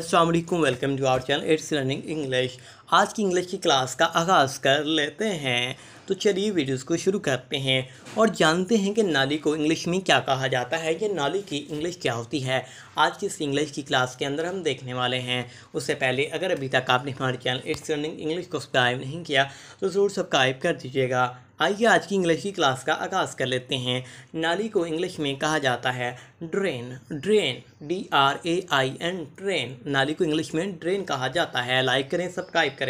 Aslam welcome to our channel it's learning English आज की English की क्लास का आगाज़ कर लेते हैं तो चलिए वीडियोस को शुरू करते हैं और जानते हैं कि नाली को इंग्लिश में क्या कहा जाता है या नाली की इंग्लिश क्या होती है आज की इस इंग्लिश की क्लास के अंदर हम देखने वाले हैं उससे पहले अगर अभी तक आपने हमारे चैनल इट्स रनिंग इंग्लिश को सब्सक्राइब नहीं किया तो ज़रूर सब्सक्राइब कर दीजिएगा आइए आज की इंग्लिश की क्लास का आगाज़ कर लेते हैं नाली को इंग्लिश में कहा जाता है drain drain D R A I N drain नाली को इंग्लिश में ड्रेन कहा जाता है लाइक करें सब्सक्राइब